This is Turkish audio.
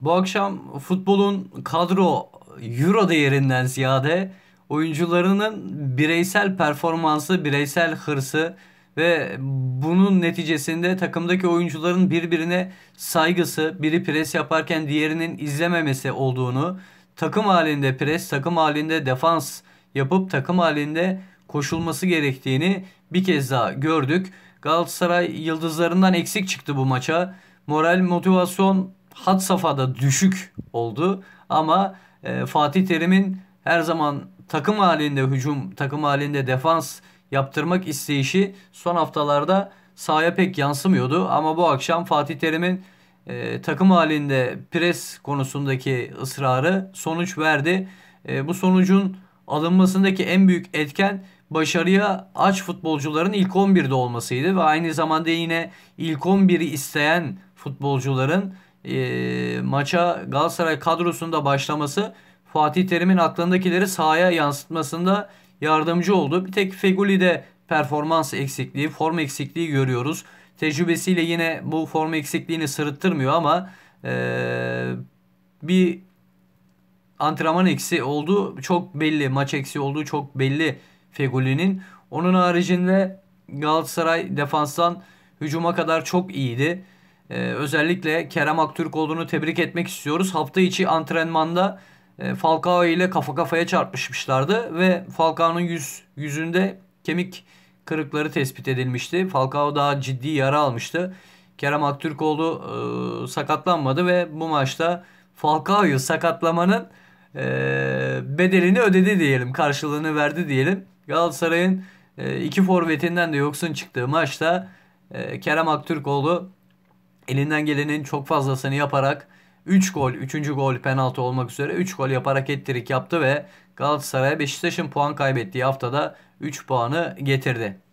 Bu akşam futbolun kadro euro değerinden ziyade oyuncularının bireysel performansı, bireysel hırsı ve bunun neticesinde takımdaki oyuncuların birbirine saygısı, biri pres yaparken diğerinin izlememesi olduğunu, takım halinde pres, takım halinde defans yapıp takım halinde koşulması gerektiğini bir kez daha gördük. Galatasaray yıldızlarından eksik çıktı bu maça. Moral, motivasyon Hat safhada düşük oldu ama e, Fatih Terim'in her zaman takım halinde hücum, takım halinde defans yaptırmak isteyişi son haftalarda sahaya pek yansımıyordu. Ama bu akşam Fatih Terim'in e, takım halinde pres konusundaki ısrarı sonuç verdi. E, bu sonucun alınmasındaki en büyük etken başarıya aç futbolcuların ilk 11'de olmasıydı ve aynı zamanda yine ilk 11'i isteyen futbolcuların e, maça Galatasaray kadrosunda başlaması Fatih Terim'in aklındakileri sahaya yansıtmasında yardımcı oldu. Bir tek Feguli'de performans eksikliği, form eksikliği görüyoruz. Tecrübesiyle yine bu form eksikliğini sırıttırmıyor ama e, bir antrenman eksi olduğu çok belli. Maç eksi olduğu çok belli Feguli'nin. Onun haricinde Galatasaray defanstan hücuma kadar çok iyiydi. Ee, özellikle Kerem Aktürk olduğunu tebrik etmek istiyoruz. Hafta içi antrenmanda e, Falcao ile kafa kafaya çarpışmışlardı ve Falcao'nun yüz, yüzünde kemik kırıkları tespit edilmişti. Falcao daha ciddi yara almıştı. Kerem Aktürkoğlu e, sakatlanmadı ve bu maçta Falcao'yu sakatlamanın e, bedelini ödedi diyelim. Karşılığını verdi diyelim. Galatasaray'ın e, iki forvetinden de yoksun çıktığı maçta e, Kerem Aktürkoğlu elinden gelenin çok fazlasını yaparak 3 gol, 3. gol penaltı olmak üzere 3 gol yaparak ettirik yaptı ve Galatasaray'a Beşiktaş'ın puan kaybettiği haftada 3 puanı getirdi.